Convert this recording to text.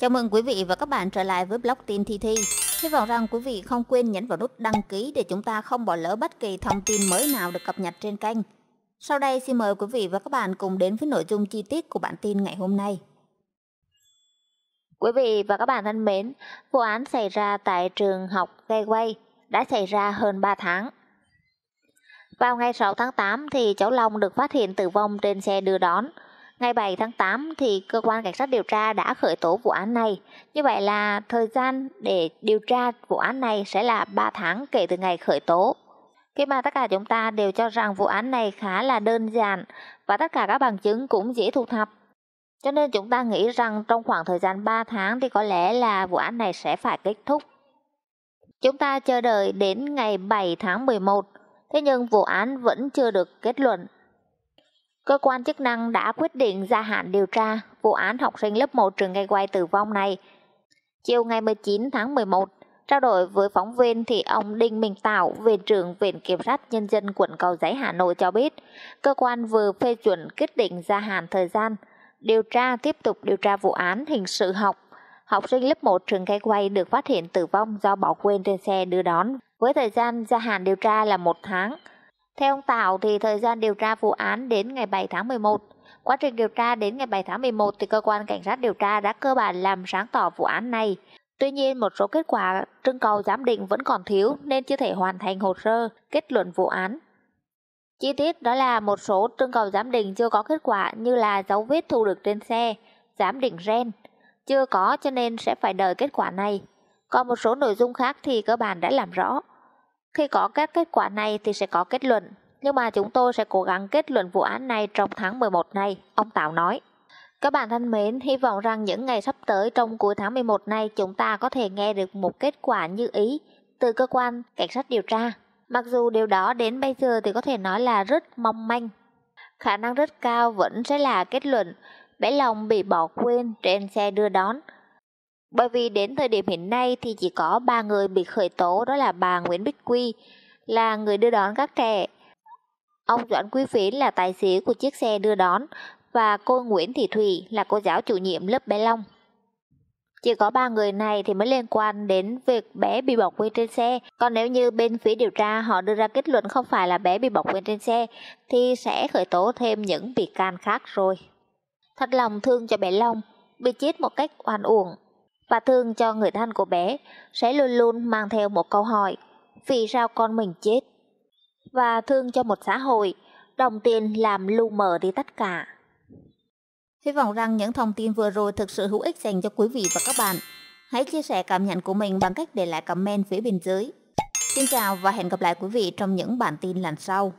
Chào mừng quý vị và các bạn trở lại với blog tin Thi Thi. Hy vọng rằng quý vị không quên nhấn vào nút đăng ký để chúng ta không bỏ lỡ bất kỳ thông tin mới nào được cập nhật trên kênh. Sau đây xin mời quý vị và các bạn cùng đến với nội dung chi tiết của bản tin ngày hôm nay. Quý vị và các bạn thân mến, vụ án xảy ra tại trường học Gateway đã xảy ra hơn 3 tháng. Vào ngày 6 tháng 8 thì cháu Long được phát hiện tử vong trên xe đưa đón. Ngày 7 tháng 8 thì cơ quan cảnh sát điều tra đã khởi tố vụ án này. Như vậy là thời gian để điều tra vụ án này sẽ là 3 tháng kể từ ngày khởi tố. Khi mà tất cả chúng ta đều cho rằng vụ án này khá là đơn giản và tất cả các bằng chứng cũng dễ thu thập. Cho nên chúng ta nghĩ rằng trong khoảng thời gian 3 tháng thì có lẽ là vụ án này sẽ phải kết thúc. Chúng ta chờ đợi đến ngày 7 tháng 11, thế nhưng vụ án vẫn chưa được kết luận. Cơ quan chức năng đã quyết định gia hạn điều tra vụ án học sinh lớp 1 trường cây quay tử vong này. Chiều ngày 19 tháng 11, trao đổi với phóng viên thì ông Đinh Minh Tạo, viện trưởng Viện Kiểm sát Nhân dân quận Cầu Giấy Hà Nội cho biết, cơ quan vừa phê chuẩn quyết định gia hạn thời gian điều tra tiếp tục điều tra vụ án hình sự học học sinh lớp 1 trường cây quay được phát hiện tử vong do bỏ quên trên xe đưa đón với thời gian gia hạn điều tra là một tháng theo ông Tảo thì thời gian điều tra vụ án đến ngày 7 tháng 11. Quá trình điều tra đến ngày 7 tháng 11 thì cơ quan cảnh sát điều tra đã cơ bản làm sáng tỏ vụ án này. Tuy nhiên một số kết quả trưng cầu giám định vẫn còn thiếu nên chưa thể hoàn thành hồ sơ kết luận vụ án. Chi tiết đó là một số trưng cầu giám định chưa có kết quả như là dấu vết thu được trên xe, giám định gen. Chưa có cho nên sẽ phải đợi kết quả này. Còn một số nội dung khác thì cơ bản đã làm rõ. Khi có các kết quả này thì sẽ có kết luận, nhưng mà chúng tôi sẽ cố gắng kết luận vụ án này trong tháng 11 này, ông Tảo nói. Các bạn thân mến, hy vọng rằng những ngày sắp tới trong cuối tháng 11 này chúng ta có thể nghe được một kết quả như ý từ cơ quan cảnh sát điều tra. Mặc dù điều đó đến bây giờ thì có thể nói là rất mong manh. Khả năng rất cao vẫn sẽ là kết luận bé lòng bị bỏ quên trên xe đưa đón bởi vì đến thời điểm hiện nay thì chỉ có ba người bị khởi tố đó là bà Nguyễn Bích Quy, là người đưa đón các trẻ. Ông Doãn Quý Phiến là tài xế của chiếc xe đưa đón và cô Nguyễn Thị thùy là cô giáo chủ nhiệm lớp bé Long. Chỉ có ba người này thì mới liên quan đến việc bé bị bỏ quên trên xe. Còn nếu như bên phía điều tra họ đưa ra kết luận không phải là bé bị bỏ quên trên xe thì sẽ khởi tố thêm những bị can khác rồi. Thật lòng thương cho bé Long, bị chết một cách oan uổng Bà thương cho người thân của bé sẽ luôn luôn mang theo một câu hỏi, vì sao con mình chết? Và thương cho một xã hội, đồng tiền làm lu mờ đi tất cả. Hy vọng rằng những thông tin vừa rồi thực sự hữu ích dành cho quý vị và các bạn. Hãy chia sẻ cảm nhận của mình bằng cách để lại comment phía bên dưới. Xin chào và hẹn gặp lại quý vị trong những bản tin lần sau.